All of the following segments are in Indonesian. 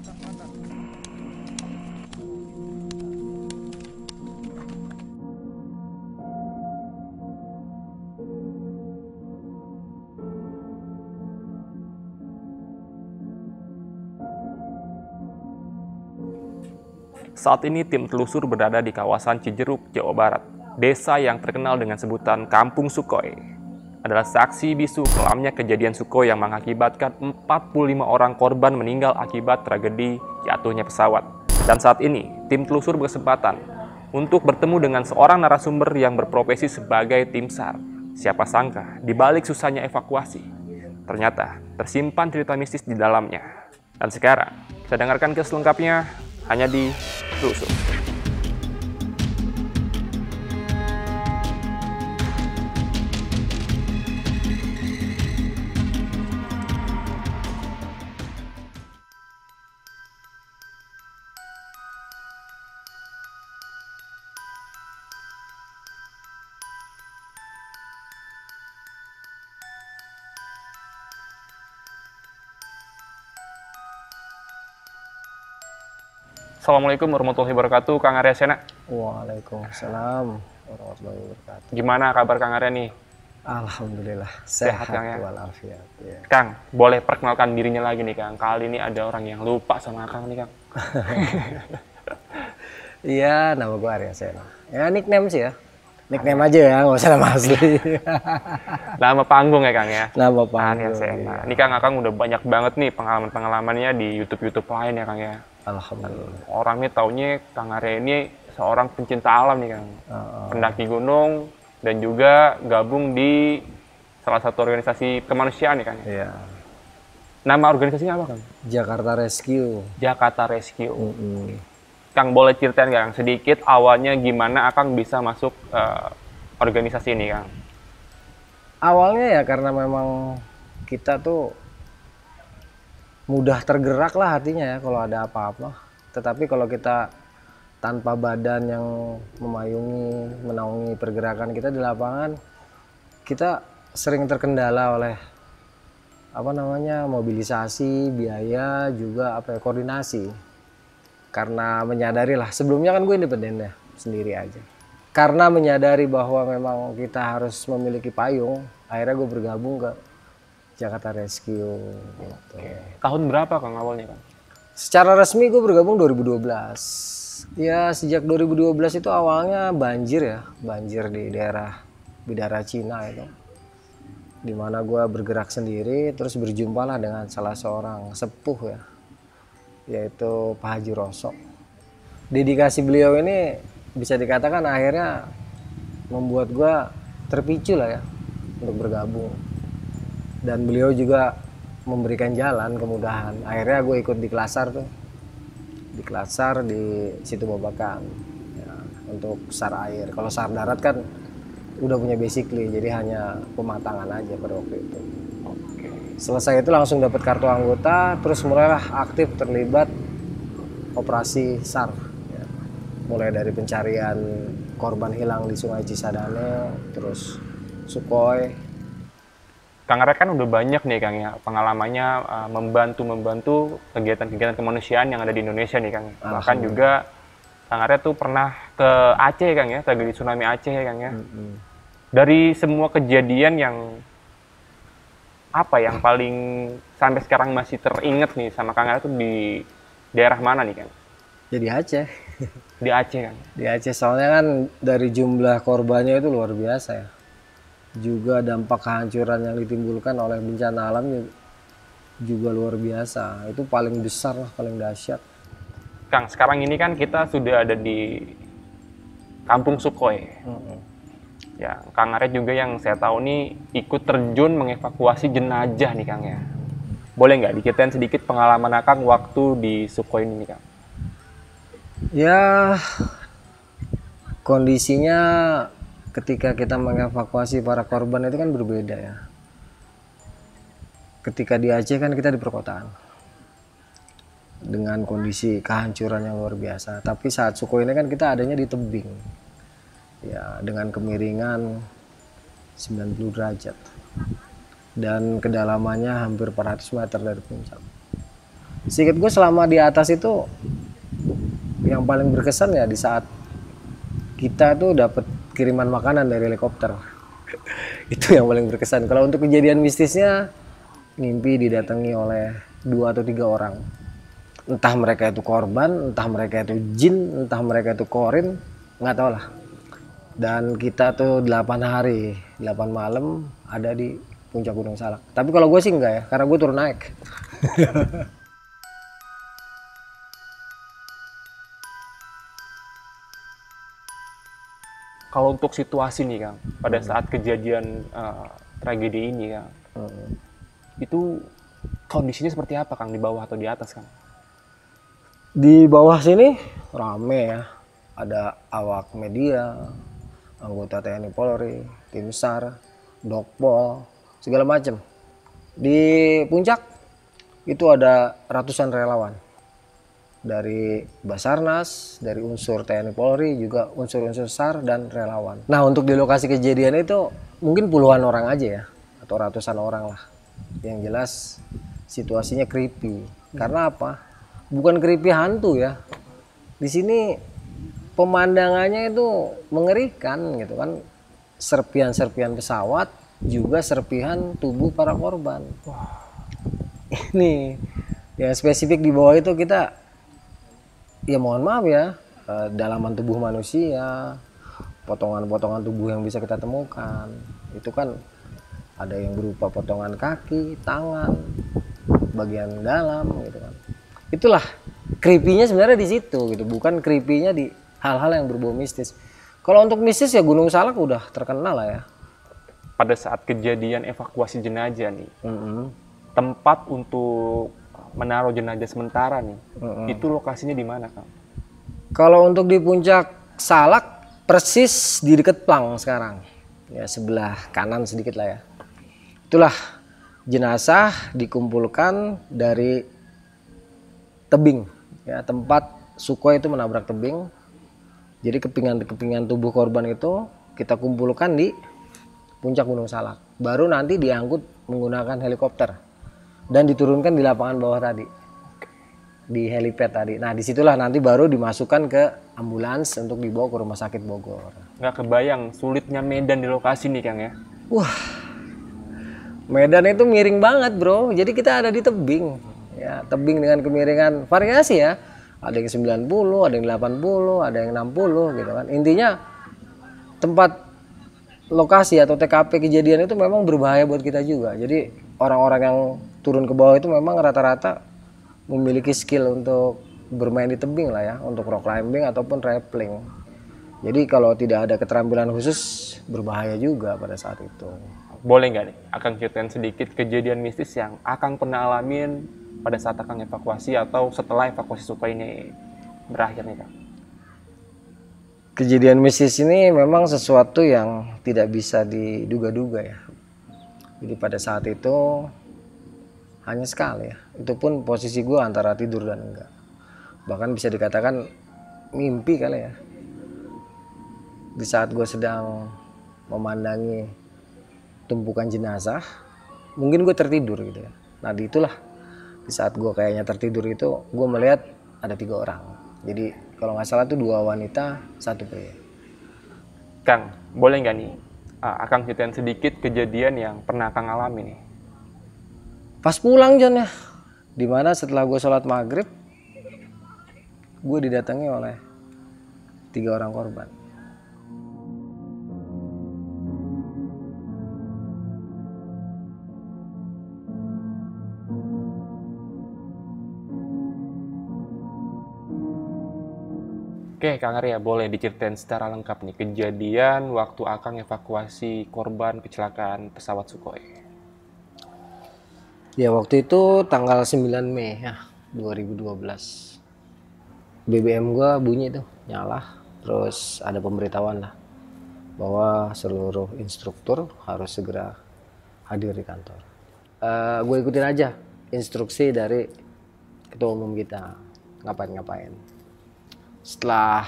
Saat ini tim telusur berada di kawasan Cijeruk, Jawa Barat, desa yang terkenal dengan sebutan Kampung Sukoi adalah saksi bisu kelamnya kejadian Suko yang mengakibatkan 45 orang korban meninggal akibat tragedi jatuhnya pesawat. Dan saat ini, tim telusur berkesempatan untuk bertemu dengan seorang narasumber yang berprofesi sebagai tim SAR. Siapa sangka, di balik susahnya evakuasi, ternyata tersimpan cerita mistis di dalamnya. Dan sekarang, kita dengarkan keselengkapnya hanya di Telusur. Assalamualaikum warahmatullahi wabarakatuh, Kang Arya Sena. Waalaikumsalam warahmatullahi wabarakatuh. Gimana kabar Kang Arya nih? Alhamdulillah, sehat, sehat Kang ya. Walafiat, ya. Kang, boleh perkenalkan dirinya lagi nih Kang. Kali ini ada orang yang lupa sama Kang nih Kang. Iya, nama gue Arya Sena. Ya nickname sih ya. Nickname aja ya, nggak usah nama asli. nama panggung ya Kang ya. Nama panggung. Arya Sena. Iya. Nih Kang, Kang udah banyak banget nih pengalaman-pengalamannya di YouTube-YouTube lain ya Kang ya. Alhamdulillah. Orangnya taunya Kang Arya ini seorang pencinta alam nih Kang. Uh, uh. Pendaki gunung dan juga gabung di salah satu organisasi kemanusiaan nih Kang. Iya. Nama organisasinya apa Kang? Jakarta Rescue. Jakarta Rescue. Mm -hmm. Kang boleh ceritain Kang sedikit awalnya gimana Kang bisa masuk uh, organisasi ini Kang? Awalnya ya karena memang kita tuh mudah tergerak lah hatinya ya kalau ada apa-apa. Tetapi kalau kita tanpa badan yang memayungi, menaungi pergerakan kita di lapangan, kita sering terkendala oleh apa namanya mobilisasi biaya juga apa ya, koordinasi karena menyadari lah sebelumnya kan gue independen ya sendiri aja karena menyadari bahwa memang kita harus memiliki payung akhirnya gue bergabung ke Jakarta Rescue. Gitu. Tahun berapa Kang awalnya Kang? Secara resmi gue bergabung 2012. Ya sejak 2012 itu awalnya banjir ya, banjir di daerah Bidara Cina itu. Dimana gue bergerak sendiri terus berjumpalah dengan salah seorang sepuh ya. Yaitu Pak Haji Rosok. Dedikasi beliau ini bisa dikatakan akhirnya membuat gue terpicu lah ya untuk bergabung dan beliau juga memberikan jalan kemudahan akhirnya gue ikut di klasar tuh di klasar di situ babakan ya, untuk sar air kalau sar darat kan udah punya basically jadi hanya pematangan aja pada waktu itu selesai itu langsung dapat kartu anggota terus mulailah aktif terlibat operasi sar ya. mulai dari pencarian korban hilang di sungai Cisadane terus Sukhoi Kang Rek kan udah banyak nih Kang ya pengalamannya uh, membantu membantu kegiatan-kegiatan kemanusiaan yang ada di Indonesia nih Kang. Bahkan juga Kang Rek tuh pernah ke Aceh Kang ya, tragedi tsunami Aceh ya Kang ya. Mm -hmm. Dari semua kejadian yang apa ya, yang paling sampai sekarang masih teringat nih sama Kang Rek tuh di daerah mana nih Kang? Jadi ya, Aceh. Di Aceh Kang. Di Aceh soalnya kan dari jumlah korbannya itu luar biasa ya juga dampak kehancuran yang ditimbulkan oleh bencana alam ya juga luar biasa itu paling besar lah paling dahsyat Kang sekarang ini kan kita sudah ada di Kampung Sukhoi mm-hmm. ya Kang Aret juga yang saya tahu nih ikut terjun mengevakuasi jenazah nih Kang ya boleh nggak diceritain sedikit pengalaman Kang waktu di Sukhoi ini Kang ya kondisinya ketika kita mengevakuasi para korban itu kan berbeda ya. Ketika di Aceh kan kita di perkotaan dengan kondisi kehancuran yang luar biasa. Tapi saat suku ini kan kita adanya di tebing, ya dengan kemiringan 90 derajat dan kedalamannya hampir 400 meter dari puncak. Sedikit gue selama di atas itu yang paling berkesan ya di saat kita tuh dapat kiriman makanan dari helikopter. itu yang paling berkesan. Kalau untuk kejadian mistisnya, mimpi didatangi oleh dua atau tiga orang. Entah mereka itu korban, entah mereka itu jin, entah mereka itu korin, nggak tahu lah. Dan kita tuh delapan hari, delapan malam ada di puncak Gunung Salak. Tapi kalau gue sih enggak ya, karena gue turun naik. kalau untuk situasi nih Kang, pada hmm. saat kejadian uh, tragedi ini Kang, hmm. itu kondisinya seperti apa Kang di bawah atau di atas Kang? Di bawah sini rame ya, ada awak media, anggota TNI Polri, tim SAR, Dokpol, segala macam. Di puncak itu ada ratusan relawan dari Basarnas, dari unsur TNI Polri, juga unsur-unsur SAR dan relawan. Nah, untuk di lokasi kejadian itu mungkin puluhan orang aja ya, atau ratusan orang lah. Yang jelas situasinya creepy. Karena apa? Bukan creepy hantu ya. Di sini pemandangannya itu mengerikan gitu kan. Serpian-serpian pesawat, juga serpihan tubuh para korban. Ini yang spesifik di bawah itu kita ya mohon maaf ya eh, dalaman tubuh manusia potongan-potongan tubuh yang bisa kita temukan itu kan ada yang berupa potongan kaki tangan bagian dalam gitu kan itulah creepy-nya sebenarnya di situ gitu bukan creepy-nya di hal-hal yang berbau mistis kalau untuk mistis ya Gunung Salak udah terkenal lah ya pada saat kejadian evakuasi jenazah nih mm -hmm. tempat untuk menaruh jenazah sementara nih, mm-hmm. itu lokasinya di mana kang? Kalau untuk di puncak Salak persis di dekat Plang sekarang, ya sebelah kanan sedikit lah ya. Itulah jenazah dikumpulkan dari tebing, ya tempat Sukhoi itu menabrak tebing. Jadi kepingan-kepingan tubuh korban itu kita kumpulkan di puncak Gunung Salak. Baru nanti diangkut menggunakan helikopter dan diturunkan di lapangan bawah tadi di helipad tadi. Nah disitulah nanti baru dimasukkan ke ambulans untuk dibawa ke rumah sakit Bogor. Nggak kebayang sulitnya Medan di lokasi nih Kang ya? Wah, Medan itu miring banget bro. Jadi kita ada di tebing, ya tebing dengan kemiringan variasi ya. Ada yang 90, ada yang 80, ada yang 60 gitu kan. Intinya tempat lokasi atau TKP kejadian itu memang berbahaya buat kita juga. Jadi orang-orang yang turun ke bawah itu memang rata-rata memiliki skill untuk bermain di tebing lah ya untuk rock climbing ataupun rappling. jadi kalau tidak ada keterampilan khusus berbahaya juga pada saat itu boleh nggak nih Akan ceritain sedikit kejadian mistis yang akan pernah alamin pada saat akan evakuasi atau setelah evakuasi supaya ini berakhir nih kang kejadian mistis ini memang sesuatu yang tidak bisa diduga-duga ya jadi pada saat itu hanya sekali ya. Itu pun posisi gue antara tidur dan enggak. Bahkan bisa dikatakan mimpi kali ya. Di saat gue sedang memandangi tumpukan jenazah, mungkin gue tertidur gitu ya. Nah di itulah di saat gue kayaknya tertidur itu gue melihat ada tiga orang. Jadi kalau nggak salah tuh dua wanita, satu pria. Kang, boleh nggak nih uh, akang ceritain sedikit kejadian yang pernah akang alami nih. Pas pulang John ya, dimana setelah gue sholat maghrib, gue didatangi oleh tiga orang korban. Oke, Kang Arya, boleh diceritain secara lengkap nih kejadian waktu Akang evakuasi korban kecelakaan pesawat Sukhoi. Ya, waktu itu tanggal 9 Mei ya, 2012. BBM gua bunyi tuh, nyala. Terus ada pemberitahuan lah bahwa seluruh instruktur harus segera hadir di kantor. Uh, eh, gue ikutin aja instruksi dari ketua umum kita ngapain-ngapain setelah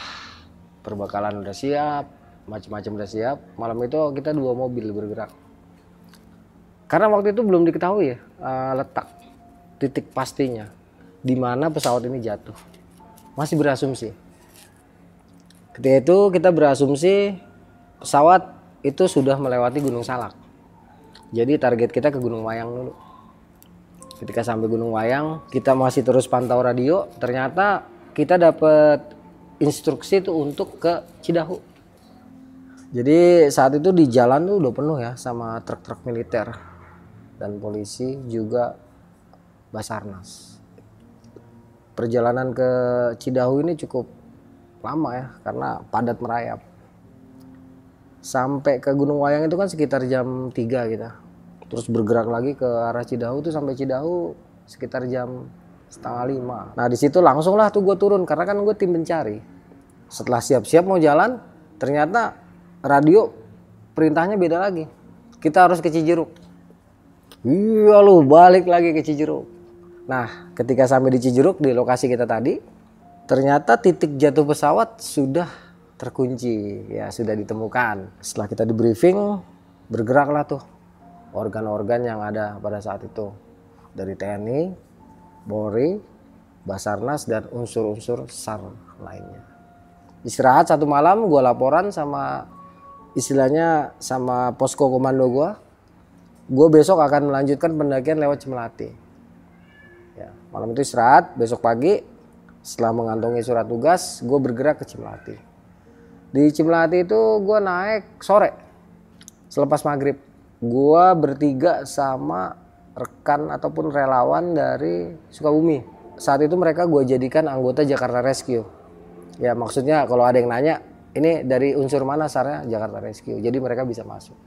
perbekalan udah siap macam-macam udah siap malam itu kita dua mobil bergerak karena waktu itu belum diketahui ya uh, letak titik pastinya di mana pesawat ini jatuh masih berasumsi ketika itu kita berasumsi pesawat itu sudah melewati Gunung Salak jadi target kita ke Gunung Wayang dulu ketika sampai Gunung Wayang kita masih terus pantau radio ternyata kita dapat instruksi itu untuk ke Cidahu. Jadi saat itu di jalan tuh udah penuh ya sama truk-truk militer dan polisi juga Basarnas. Perjalanan ke Cidahu ini cukup lama ya karena padat merayap. Sampai ke Gunung Wayang itu kan sekitar jam 3 Gitu. Terus bergerak lagi ke arah Cidahu tuh sampai Cidahu sekitar jam setengah lima. Nah di situ langsung lah tuh gue turun karena kan gue tim pencari. Setelah siap-siap mau jalan, ternyata radio perintahnya beda lagi. Kita harus ke Cijeruk. Iya lu balik lagi ke Cijeruk. Nah, ketika sampai di Cijeruk di lokasi kita tadi, ternyata titik jatuh pesawat sudah terkunci, ya sudah ditemukan. Setelah kita di briefing, bergeraklah tuh organ-organ yang ada pada saat itu dari TNI, Polri, Basarnas dan unsur-unsur SAR lainnya istirahat satu malam gue laporan sama istilahnya sama posko komando gue gue besok akan melanjutkan pendakian lewat Cimelati. ya, malam itu istirahat besok pagi setelah mengantongi surat tugas gue bergerak ke Cimelati di Cimelati itu gue naik sore selepas maghrib gue bertiga sama rekan ataupun relawan dari Sukabumi saat itu mereka gue jadikan anggota Jakarta Rescue ya maksudnya kalau ada yang nanya ini dari unsur mana sarnya Jakarta Rescue jadi mereka bisa masuk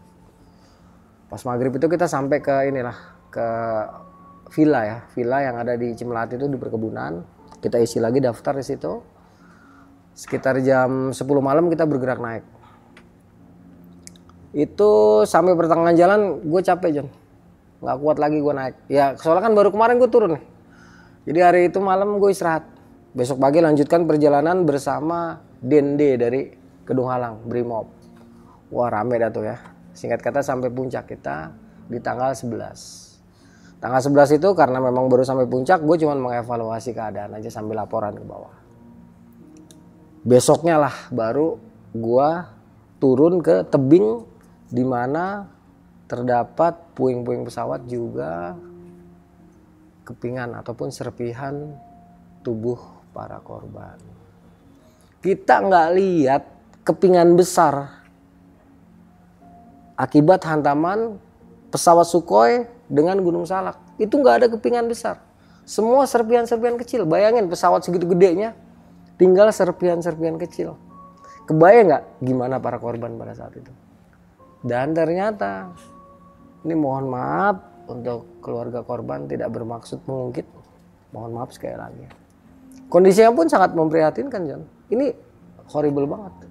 pas maghrib itu kita sampai ke inilah ke villa ya villa yang ada di Cimelati itu di perkebunan kita isi lagi daftar di situ sekitar jam 10 malam kita bergerak naik itu sampai pertengahan jalan gue capek John nggak kuat lagi gue naik ya soalnya kan baru kemarin gue turun jadi hari itu malam gue istirahat Besok pagi lanjutkan perjalanan bersama Dende dari Kedung Halang, Brimob. Wah rame dah tuh ya. Singkat kata sampai puncak kita di tanggal 11. Tanggal 11 itu karena memang baru sampai puncak, gue cuma mengevaluasi keadaan aja sambil laporan ke bawah. Besoknya lah baru gue turun ke tebing di mana terdapat puing-puing pesawat juga kepingan ataupun serpihan tubuh para korban. Kita nggak lihat kepingan besar akibat hantaman pesawat Sukhoi dengan Gunung Salak. Itu nggak ada kepingan besar. Semua serpian-serpian kecil. Bayangin pesawat segitu gedenya tinggal serpian-serpian kecil. Kebayang nggak gimana para korban pada saat itu? Dan ternyata ini mohon maaf untuk keluarga korban tidak bermaksud mengungkit. Mohon maaf sekali lagi. Kondisinya pun sangat memprihatinkan, John. Ini horrible banget.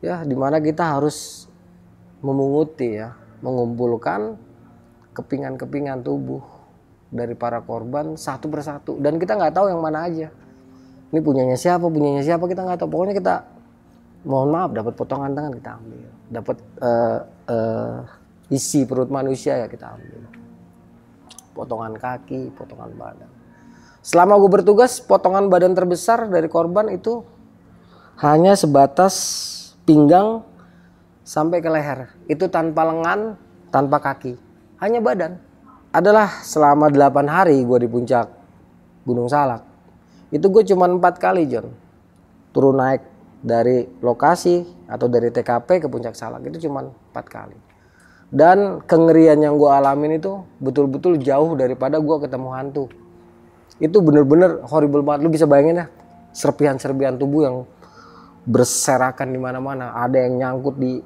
Ya, dimana kita harus memunguti ya, mengumpulkan kepingan-kepingan tubuh dari para korban satu persatu dan kita nggak tahu yang mana aja. Ini punyanya siapa, punyanya siapa kita nggak tahu. Pokoknya kita mohon maaf dapat potongan tangan kita ambil, dapat uh, uh, isi perut manusia ya kita ambil, potongan kaki, potongan badan. Selama gue bertugas, potongan badan terbesar dari korban itu hanya sebatas pinggang sampai ke leher. Itu tanpa lengan, tanpa kaki. Hanya badan. Adalah selama 8 hari gue di puncak Gunung Salak. Itu gue cuma 4 kali, John. Turun naik dari lokasi atau dari TKP ke puncak Salak. Itu cuma 4 kali. Dan kengerian yang gue alamin itu betul-betul jauh daripada gue ketemu hantu itu bener-bener horrible banget lu bisa bayangin ya serpihan-serpihan tubuh yang berserakan di mana-mana ada yang nyangkut di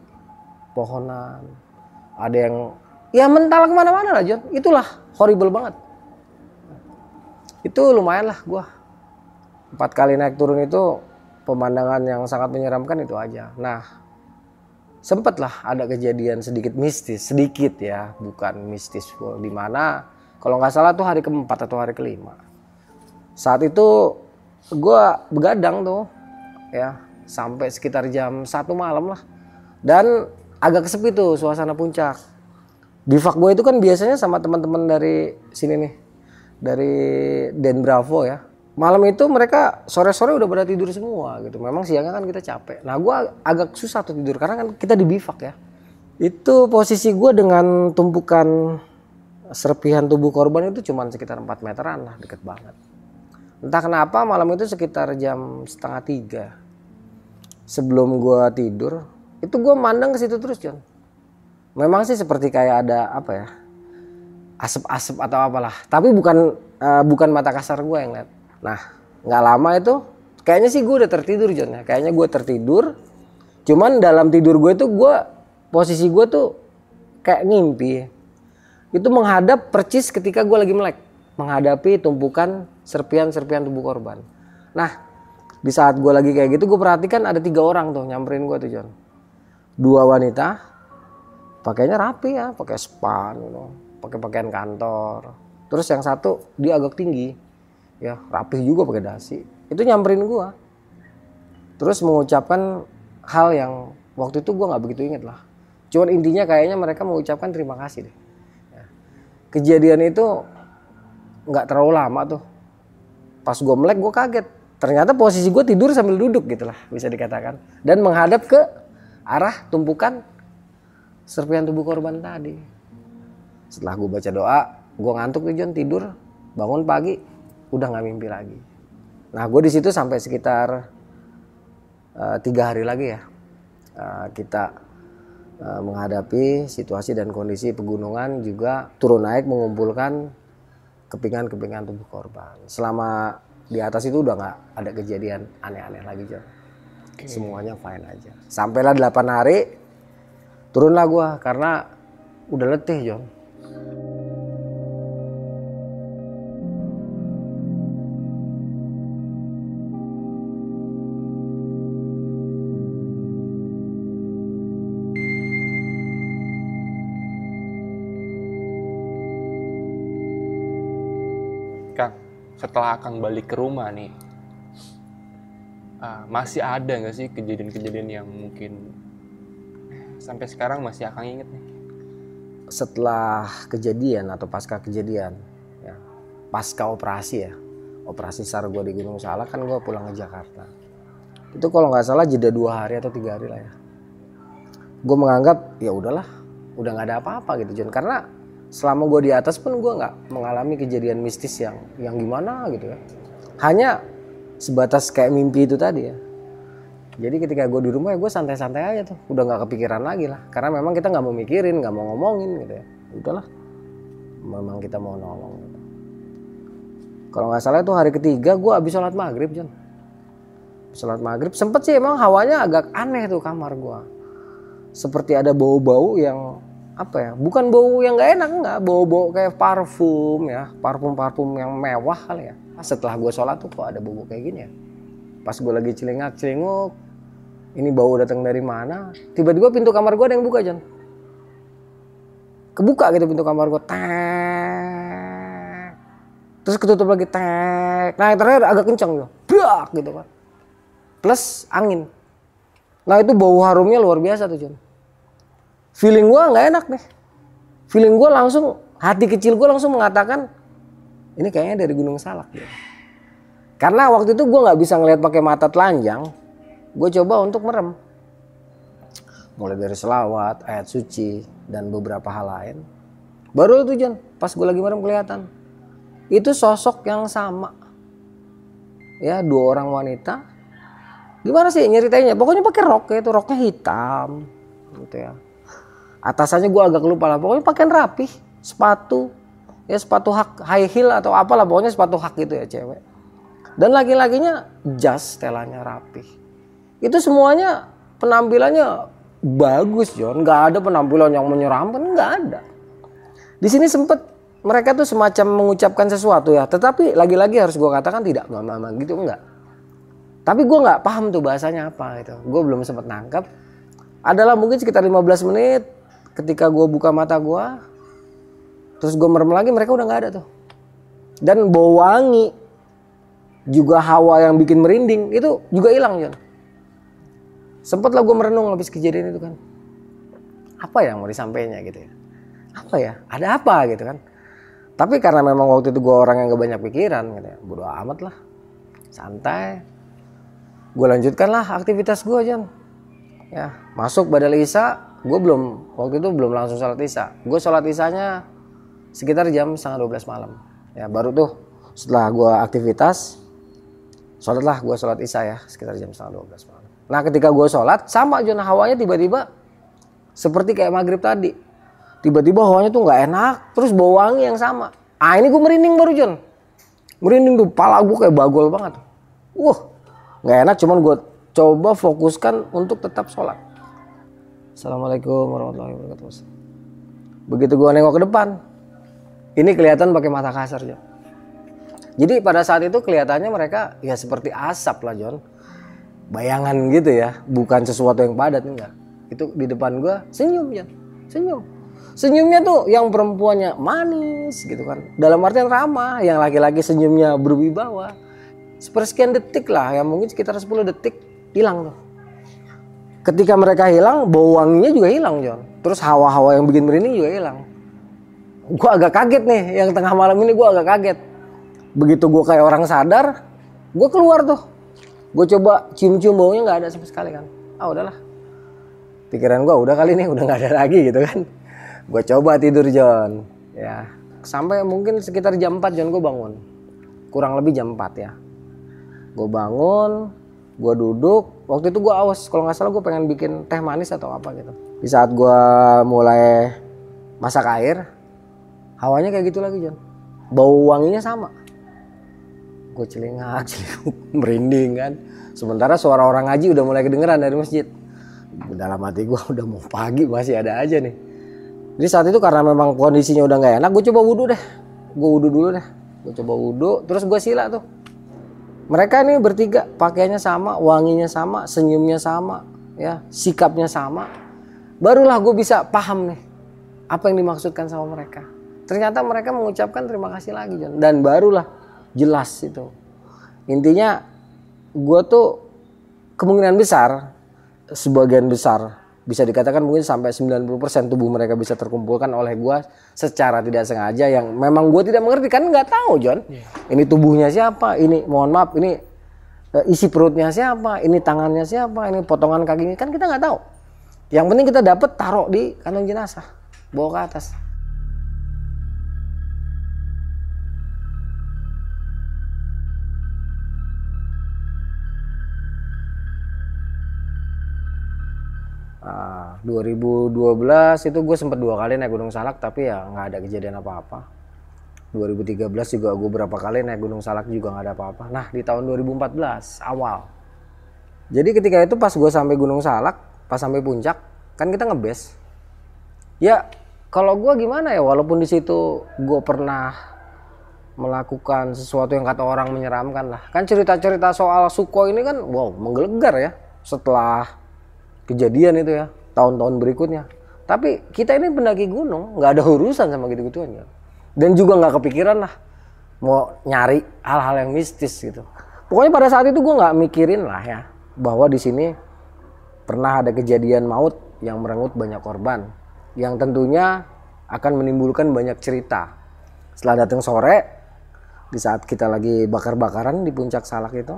pohonan ada yang ya mental kemana-mana lah John itulah horrible banget itu lumayan lah gua empat kali naik turun itu pemandangan yang sangat menyeramkan itu aja nah sempet lah ada kejadian sedikit mistis sedikit ya bukan mistis di mana kalau nggak salah tuh hari keempat atau hari kelima saat itu gue begadang tuh ya sampai sekitar jam satu malam lah dan agak kesepi tuh suasana puncak Bivak gue itu kan biasanya sama teman-teman dari sini nih dari Den Bravo ya malam itu mereka sore-sore udah pada tidur semua gitu memang siangnya kan kita capek nah gue agak susah tuh tidur karena kan kita di bivak ya itu posisi gue dengan tumpukan serpihan tubuh korban itu cuma sekitar 4 meteran lah deket banget entah kenapa malam itu sekitar jam setengah tiga sebelum gue tidur itu gue mandang ke situ terus John memang sih seperti kayak ada apa ya asap-asap atau apalah tapi bukan uh, bukan mata kasar gue yang lihat nah nggak lama itu kayaknya sih gue udah tertidur John ya kayaknya gue tertidur cuman dalam tidur gue itu gue posisi gue tuh kayak ngimpi itu menghadap percis ketika gue lagi melek menghadapi tumpukan serpian-serpian tubuh korban. Nah, di saat gue lagi kayak gitu, gue perhatikan ada tiga orang tuh nyamperin gue tuh John. Dua wanita, pakainya rapi ya, pakai span, gitu. pakai pakaian kantor. Terus yang satu dia agak tinggi, ya rapi juga pakai dasi. Itu nyamperin gue. Terus mengucapkan hal yang waktu itu gue nggak begitu inget lah. Cuman intinya kayaknya mereka mengucapkan terima kasih deh. Ya. Kejadian itu nggak terlalu lama tuh Pas gue melek gue kaget. Ternyata posisi gue tidur sambil duduk gitu lah bisa dikatakan. Dan menghadap ke arah tumpukan serpihan tubuh korban tadi. Setelah gue baca doa, gue ngantuk nih John tidur. Bangun pagi, udah nggak mimpi lagi. Nah gue di situ sampai sekitar eh, tiga hari lagi ya. Uh, kita eh, menghadapi situasi dan kondisi pegunungan juga turun naik mengumpulkan kepingan-kepingan tubuh korban. Selama di atas itu udah nggak ada kejadian aneh-aneh lagi John. Okay. Semuanya fine aja. Sampailah 8 hari turunlah gua karena udah letih John. setelah Akang balik ke rumah nih, uh, masih ada nggak sih kejadian-kejadian yang mungkin eh, sampai sekarang masih Akang inget nih? Setelah kejadian atau pasca kejadian, ya, pasca operasi ya, operasi sar gue di Gunung Salak kan gue pulang ke Jakarta. Itu kalau nggak salah jeda dua hari atau tiga hari lah ya. Gue menganggap ya udahlah, udah nggak ada apa-apa gitu John karena selama gue di atas pun gue nggak mengalami kejadian mistis yang yang gimana gitu ya hanya sebatas kayak mimpi itu tadi ya jadi ketika gue di rumah ya gue santai-santai aja tuh udah nggak kepikiran lagi lah karena memang kita nggak mau mikirin nggak mau ngomongin gitu ya udahlah memang kita mau nolong gitu. kalau nggak salah itu hari ketiga gue abis sholat maghrib John sholat maghrib sempet sih emang hawanya agak aneh tuh kamar gue seperti ada bau-bau yang apa ya bukan bau yang nggak enak nggak bau bau kayak parfum ya parfum parfum yang mewah kali ya setelah gue sholat tuh kok ada bau, bau kayak gini ya pas gue lagi celingak celinguk ini bau datang dari mana tiba-tiba pintu kamar gue ada yang buka Jan kebuka gitu pintu kamar gue tek terus ketutup lagi tek nah terakhir agak kencang loh brak gitu kan plus angin nah itu bau harumnya luar biasa tuh Jan feeling gue nggak enak nih feeling gue langsung hati kecil gue langsung mengatakan ini kayaknya dari Gunung Salak ya. Karena waktu itu gue nggak bisa ngelihat pakai mata telanjang, gue coba untuk merem. Mulai dari selawat, ayat suci, dan beberapa hal lain. Baru itu John, pas gue lagi merem kelihatan. Itu sosok yang sama. Ya, dua orang wanita. Gimana sih nyeritainya? Pokoknya pakai rok ya, itu roknya hitam. Gitu ya atasannya gue agak lupa lah pokoknya pakaian rapi sepatu ya sepatu hak high heel atau apalah pokoknya sepatu hak gitu ya cewek dan laki-lakinya jas telanya rapi itu semuanya penampilannya bagus John nggak ada penampilan yang menyeramkan nggak ada di sini sempet mereka tuh semacam mengucapkan sesuatu ya tetapi lagi-lagi harus gue katakan tidak mama gitu enggak tapi gue nggak paham tuh bahasanya apa gitu gue belum sempat nangkep adalah mungkin sekitar 15 menit ketika gue buka mata gue terus gue merem lagi mereka udah nggak ada tuh dan bau wangi juga hawa yang bikin merinding itu juga hilang John sempat lah gue merenung habis kejadian itu kan apa yang mau disampaikannya gitu ya apa ya ada apa gitu kan tapi karena memang waktu itu gue orang yang gak banyak pikiran gitu ya bodo amat lah santai gue lanjutkan lah aktivitas gue John ya masuk badal isa gue belum waktu itu belum langsung sholat isya gue sholat isanya sekitar jam setengah 12 malam ya baru tuh setelah gue aktivitas sholatlah gue sholat isya ya sekitar jam setengah 12 malam nah ketika gue sholat sama zona hawanya tiba-tiba seperti kayak maghrib tadi tiba-tiba hawanya tuh nggak enak terus bau wangi yang sama ah ini gue merinding baru John merinding tuh pala gue kayak bagol banget wah nggak enak cuman gue coba fokuskan untuk tetap sholat Assalamualaikum warahmatullahi wabarakatuh. Begitu gua nengok ke depan, ini kelihatan pakai mata kasar, John. Jadi pada saat itu kelihatannya mereka ya seperti asap lah, John. Bayangan gitu ya, bukan sesuatu yang padat enggak. Itu di depan gua senyum, John. Senyum. Senyumnya tuh yang perempuannya manis gitu kan. Dalam artian ramah, yang laki-laki senyumnya berwibawa sepersekian detik lah ya mungkin sekitar 10 detik hilang tuh ketika mereka hilang bau juga hilang John terus hawa-hawa yang bikin merinding juga hilang gue agak kaget nih yang tengah malam ini gue agak kaget begitu gue kayak orang sadar gue keluar tuh gue coba cium-cium baunya nggak ada sama sekali kan ah udahlah pikiran gue udah kali nih udah nggak ada lagi gitu kan gue coba tidur John ya sampai mungkin sekitar jam 4 John gue bangun kurang lebih jam 4 ya gue bangun gue duduk waktu itu gue awas kalau nggak salah gue pengen bikin teh manis atau apa gitu di saat gue mulai masak air hawanya kayak gitu lagi John bau wanginya sama gue celingak celinguk merinding kan sementara suara orang ngaji udah mulai kedengeran dari masjid dalam hati gue udah mau pagi masih ada aja nih jadi saat itu karena memang kondisinya udah nggak enak gue coba wudhu deh gue wudhu dulu deh gue coba wudhu terus gue sila tuh mereka ini bertiga, pakaiannya sama, wanginya sama, senyumnya sama, ya, sikapnya sama. Barulah gue bisa paham nih apa yang dimaksudkan sama mereka. Ternyata mereka mengucapkan terima kasih lagi John. dan barulah jelas itu. Intinya gue tuh kemungkinan besar sebagian besar bisa dikatakan mungkin sampai 90% tubuh mereka bisa terkumpulkan oleh gua secara tidak sengaja yang memang gua tidak mengerti kan nggak tahu John. Yeah. Ini tubuhnya siapa? Ini mohon maaf ini eh, isi perutnya siapa? Ini tangannya siapa? Ini potongan kakinya kan kita nggak tahu. Yang penting kita dapat taruh di kantong jenazah, bawa ke atas. 2012 itu gue sempet dua kali naik Gunung Salak tapi ya nggak ada kejadian apa-apa. 2013 juga gue berapa kali naik Gunung Salak juga nggak ada apa-apa. Nah, di tahun 2014 awal. Jadi ketika itu pas gue sampai Gunung Salak, pas sampai puncak, kan kita ngebes. Ya, kalau gue gimana ya, walaupun di situ gue pernah melakukan sesuatu yang kata orang menyeramkan lah. Kan cerita-cerita soal Suko ini kan wow, menggelegar ya setelah kejadian itu ya tahun-tahun berikutnya. Tapi kita ini pendaki gunung, nggak ada urusan sama gitu-gituan ya. Dan juga nggak kepikiran lah mau nyari hal-hal yang mistis gitu. Pokoknya pada saat itu gue nggak mikirin lah ya bahwa di sini pernah ada kejadian maut yang merenggut banyak korban, yang tentunya akan menimbulkan banyak cerita. Setelah datang sore, di saat kita lagi bakar-bakaran di puncak salak itu,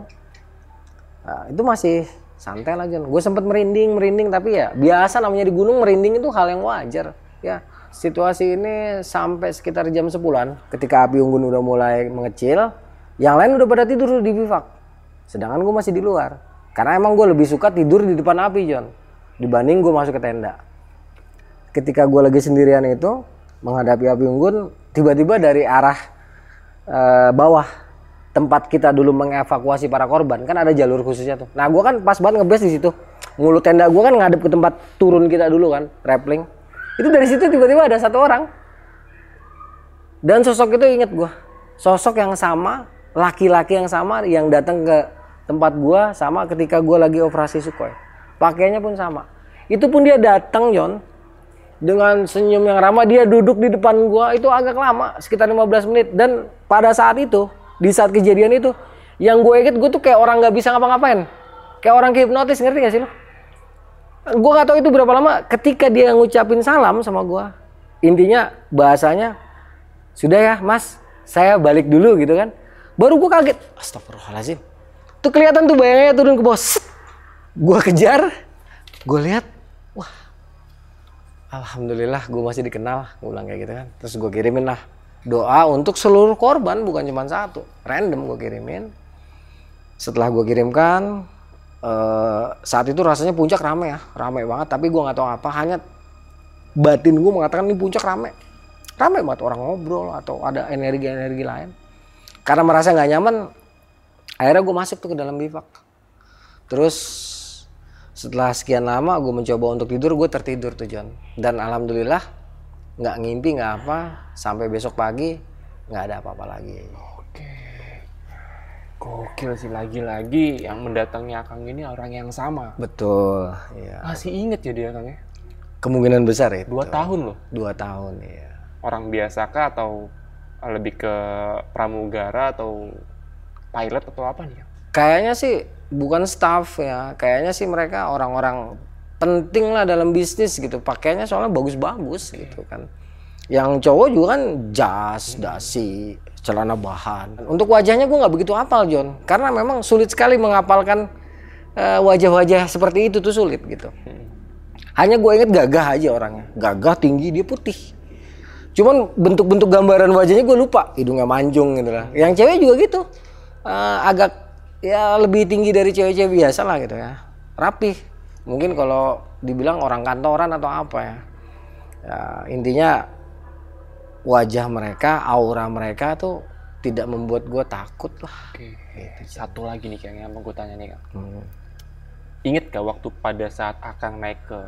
nah, itu masih santai lagi John gue sempet merinding merinding tapi ya biasa namanya di gunung merinding itu hal yang wajar ya situasi ini sampai sekitar jam 10-an ketika api unggun udah mulai mengecil yang lain udah pada tidur di bivak sedangkan gue masih di luar karena emang gue lebih suka tidur di depan api John dibanding gue masuk ke tenda ketika gue lagi sendirian itu menghadapi api unggun tiba-tiba dari arah e, bawah tempat kita dulu mengevakuasi para korban kan ada jalur khususnya tuh. Nah, gue kan pas banget ngebes di situ. Mulut tenda gua kan ngadep ke tempat turun kita dulu kan, rappling. Itu dari situ tiba-tiba ada satu orang. Dan sosok itu inget gue Sosok yang sama, laki-laki yang sama yang datang ke tempat gue sama ketika gue lagi operasi Sukhoi. pakainya pun sama. Itu pun dia datang, Yon, dengan senyum yang ramah dia duduk di depan gua itu agak lama sekitar 15 menit dan pada saat itu di saat kejadian itu yang gue inget gue tuh kayak orang nggak bisa ngapa-ngapain kayak orang hipnotis ngerti gak sih lo gue gak tau itu berapa lama ketika dia ngucapin salam sama gue intinya bahasanya sudah ya mas saya balik dulu gitu kan baru gue kaget astagfirullahaladzim tuh kelihatan tuh bayangnya turun ke bos gue kejar gue lihat wah alhamdulillah gue masih dikenal gue bilang kayak gitu kan terus gue kirimin lah doa untuk seluruh korban bukan cuma satu random gue kirimin setelah gue kirimkan uh, saat itu rasanya puncak rame ya rame banget tapi gue nggak tahu apa hanya batin gue mengatakan ini puncak rame rame banget orang ngobrol atau ada energi-energi lain karena merasa nggak nyaman akhirnya gue masuk tuh ke dalam bivak terus setelah sekian lama gue mencoba untuk tidur gue tertidur tuh John dan alhamdulillah nggak ngimpi nggak apa sampai besok pagi nggak ada apa-apa lagi oke gokil sih lagi-lagi yang mendatangi akang ini orang yang sama betul iya. masih inget ya dia kang ya kemungkinan besar ya dua tahun loh dua tahun ya orang biasa kah atau lebih ke pramugara atau pilot atau apa nih kayaknya sih bukan staff ya kayaknya sih mereka orang-orang penting lah dalam bisnis gitu pakainya soalnya bagus-bagus gitu kan yang cowok juga kan jas dasi celana bahan untuk wajahnya gue nggak begitu apal John karena memang sulit sekali mengapalkan wajah eh, wajah-wajah seperti itu tuh sulit gitu hanya gue inget gagah aja orangnya gagah tinggi dia putih cuman bentuk-bentuk gambaran wajahnya gue lupa hidungnya manjung gitu lah yang cewek juga gitu uh, agak ya lebih tinggi dari cewek-cewek biasa lah gitu ya rapih mungkin kalau dibilang orang kantoran atau apa ya, ya intinya wajah mereka aura mereka tuh tidak membuat gue takut lah Oke. Gitu. satu lagi nih kayaknya mau gue tanya nih kang hmm. inget gak waktu pada saat akang naik ke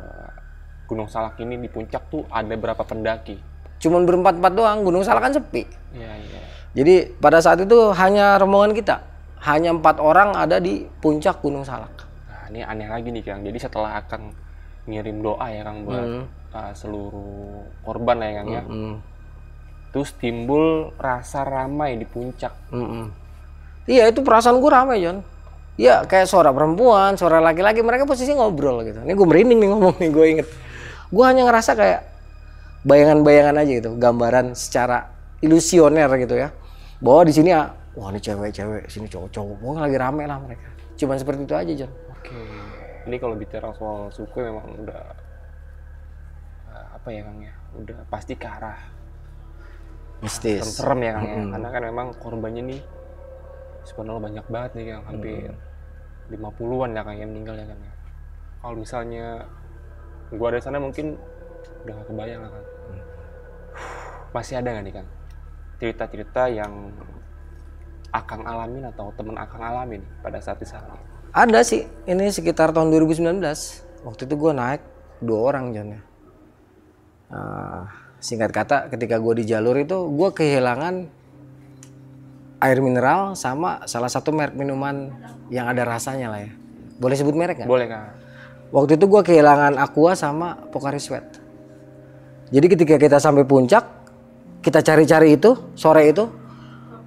Gunung Salak ini di puncak tuh ada berapa pendaki cuman berempat empat doang Gunung Salak kan sepi ya, ya. jadi pada saat itu hanya rombongan kita hanya empat orang ada di puncak Gunung Salak Nah, ini aneh lagi nih Kang. Jadi setelah akan ngirim doa ya Kang buat mm. uh, seluruh korban lah ya Kang mm -hmm. ya. Terus timbul rasa ramai di puncak. Mm -hmm. Iya itu perasaan gue ramai John. Iya kayak suara perempuan, suara laki-laki mereka posisi ngobrol gitu. Ini gue merinding nih ngomong nih gue inget. Gue hanya ngerasa kayak bayangan-bayangan aja gitu, gambaran secara ilusioner gitu ya. Bahwa di sini ah, wah ini cewek-cewek, sini cowok-cowok, pokoknya lagi rame lah mereka. Cuman seperti itu aja John okay. ini kalau bicara soal suku memang udah eh, apa ya kang ya udah pasti ke arah mistis serem, serem ya kang mm -hmm. ya karena kan memang korbannya nih sebenarnya banyak banget nih yang hampir mm -hmm. 50-an ya kang yang meninggal ya kang ya kalau misalnya gua ada sana mungkin udah gak kebayang lah kang mm. masih ada nggak nih kang cerita-cerita yang akang alamin atau teman akang alamin pada saat di sana ada sih, ini sekitar tahun 2019. Waktu itu gue naik dua orang John ya. Ah, singkat kata ketika gue di jalur itu gue kehilangan air mineral sama salah satu merek minuman yang ada rasanya lah ya. Boleh sebut merek nggak? Boleh kak. Waktu itu gue kehilangan Aqua sama Pokari Sweat. Jadi ketika kita sampai puncak, kita cari-cari itu sore itu,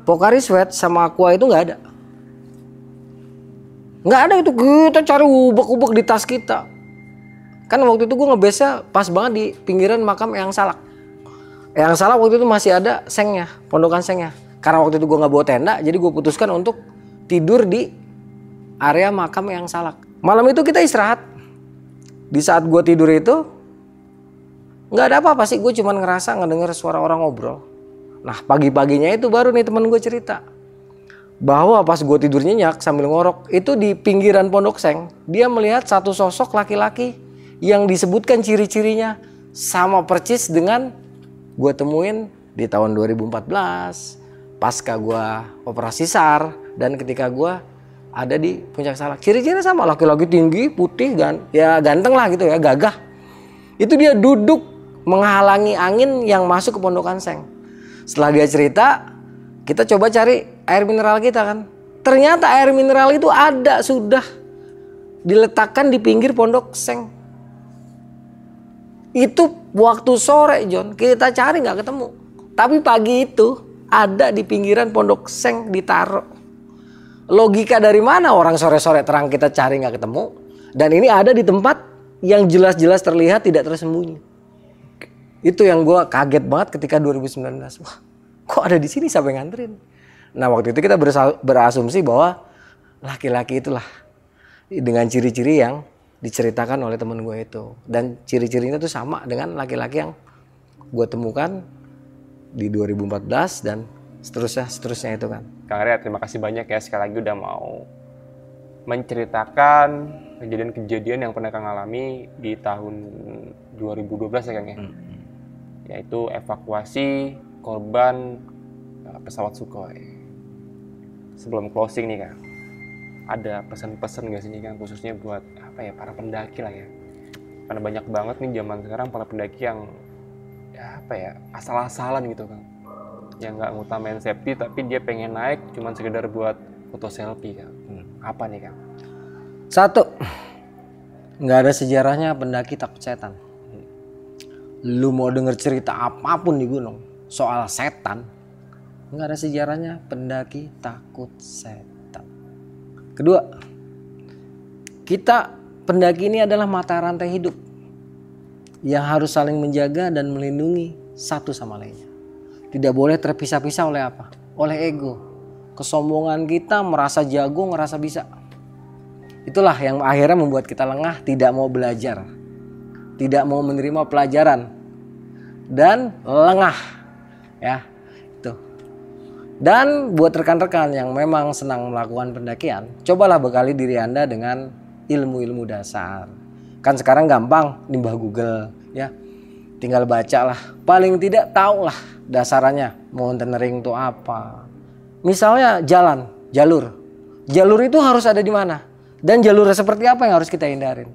Pokari Sweat sama Aqua itu nggak ada nggak ada itu kita cari ubek-ubek di tas kita kan waktu itu gue ngebesnya pas banget di pinggiran makam yang salak yang salah waktu itu masih ada sengnya pondokan sengnya karena waktu itu gue nggak bawa tenda jadi gue putuskan untuk tidur di area makam yang salak malam itu kita istirahat di saat gue tidur itu nggak ada apa-apa sih gue cuma ngerasa ngedenger suara orang ngobrol nah pagi-paginya itu baru nih temen gue cerita bahwa pas gue tidur nyenyak sambil ngorok itu di pinggiran pondok seng dia melihat satu sosok laki-laki yang disebutkan ciri-cirinya sama percis dengan gue temuin di tahun 2014 pasca gue operasi sar dan ketika gue ada di puncak salak ciri-cirinya sama laki-laki tinggi putih gan ya ganteng lah gitu ya gagah itu dia duduk menghalangi angin yang masuk ke pondokan seng setelah dia cerita kita coba cari air mineral kita kan. Ternyata air mineral itu ada sudah diletakkan di pinggir pondok seng. Itu waktu sore John, kita cari nggak ketemu. Tapi pagi itu ada di pinggiran pondok seng ditaruh. Logika dari mana orang sore-sore terang kita cari nggak ketemu. Dan ini ada di tempat yang jelas-jelas terlihat tidak tersembunyi. Itu yang gue kaget banget ketika 2019. Wah, kok ada di sini sampai nganterin? Nah waktu itu kita berasumsi bahwa laki-laki itulah dengan ciri-ciri yang diceritakan oleh teman gue itu dan ciri-cirinya tuh sama dengan laki-laki yang gue temukan di 2014 dan seterusnya seterusnya itu kan. Kang Ria terima kasih banyak ya sekali lagi udah mau menceritakan kejadian-kejadian yang pernah Kang alami di tahun 2012 ya Kang ya. Hmm. Yaitu evakuasi korban eh, pesawat Sukhoi sebelum closing nih kak, ada pesan-pesan gak sih nih kang khususnya buat apa ya para pendaki lah ya karena banyak banget nih zaman sekarang para pendaki yang ya apa ya asal-asalan gitu kang yang nggak ngutamain safety tapi dia pengen naik cuman sekedar buat foto selfie kang hmm. apa nih kang satu nggak ada sejarahnya pendaki takut setan hmm. lu mau denger cerita apapun di gunung soal setan nggak ada sejarahnya pendaki takut setan. Kedua, kita pendaki ini adalah mata rantai hidup yang harus saling menjaga dan melindungi satu sama lainnya. Tidak boleh terpisah-pisah oleh apa? Oleh ego. Kesombongan kita merasa jago, merasa bisa. Itulah yang akhirnya membuat kita lengah, tidak mau belajar. Tidak mau menerima pelajaran. Dan lengah. Ya, dan buat rekan-rekan yang memang senang melakukan pendakian, cobalah bekali diri Anda dengan ilmu-ilmu dasar. Kan sekarang gampang nimbah Google ya. Tinggal baca lah. Paling tidak tahu lah dasarannya mountaineering itu apa. Misalnya jalan, jalur. Jalur itu harus ada di mana? Dan jalurnya seperti apa yang harus kita hindarin?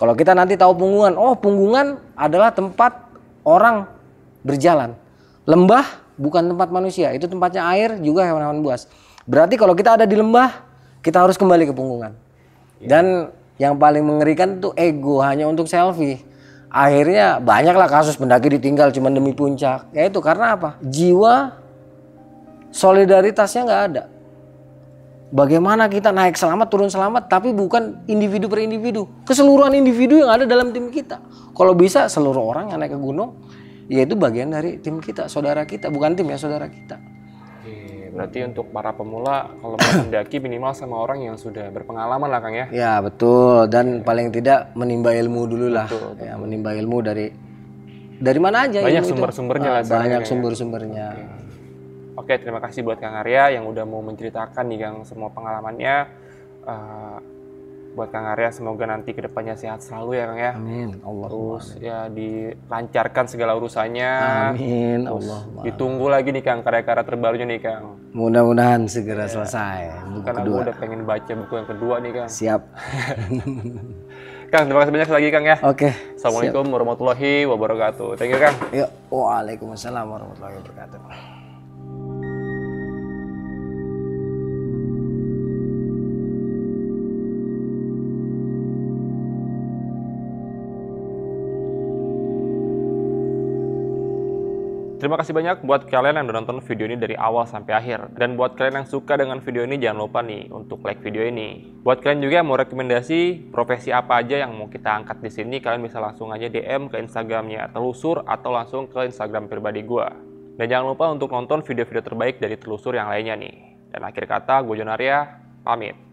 Kalau kita nanti tahu punggungan, oh punggungan adalah tempat orang berjalan. Lembah bukan tempat manusia, itu tempatnya air juga hewan-hewan buas. Berarti kalau kita ada di lembah, kita harus kembali ke punggungan. Ya. Dan yang paling mengerikan itu ego hanya untuk selfie. Akhirnya banyaklah kasus pendaki ditinggal cuma demi puncak. Ya itu karena apa? Jiwa solidaritasnya nggak ada. Bagaimana kita naik selamat turun selamat tapi bukan individu per individu. Keseluruhan individu yang ada dalam tim kita. Kalau bisa seluruh orang yang naik ke gunung yaitu bagian dari tim kita, saudara kita, bukan tim ya saudara kita. Oke, berarti untuk para pemula kalau mau mendaki minimal sama orang yang sudah berpengalaman lah Kang ya. Ya, betul dan ya. paling tidak menimba ilmu dulu lah. Betul, Ya, menimba ilmu dari dari mana aja Banyak sumber-sumbernya ah, lah. Banyak ya. sumber-sumbernya. Oke. Oke, terima kasih buat Kang Arya yang udah mau menceritakan nih Kang semua pengalamannya. Uh, buat Kang Arya semoga nanti kedepannya sehat selalu ya Kang ya. Amin. Allah. Terus Allah. ya dilancarkan segala urusannya. Amin. Allah. Ditunggu lagi nih Kang karya-karya terbarunya nih Kang. Mudah-mudahan segera ya. selesai. Buku Karena kedua. aku udah pengen baca buku yang kedua nih Kang. Siap. Kang terima kasih banyak lagi Kang ya. Oke. Okay. Assalamualaikum Siap. warahmatullahi wabarakatuh. Thank you Kang. Yuk. Waalaikumsalam warahmatullahi wabarakatuh. Terima kasih banyak buat kalian yang udah nonton video ini dari awal sampai akhir. Dan buat kalian yang suka dengan video ini, jangan lupa nih untuk like video ini. Buat kalian juga yang mau rekomendasi profesi apa aja yang mau kita angkat di sini, kalian bisa langsung aja DM ke Instagramnya Telusur atau langsung ke Instagram pribadi gue. Dan jangan lupa untuk nonton video-video terbaik dari Telusur yang lainnya nih. Dan akhir kata, gue Jonaria, pamit.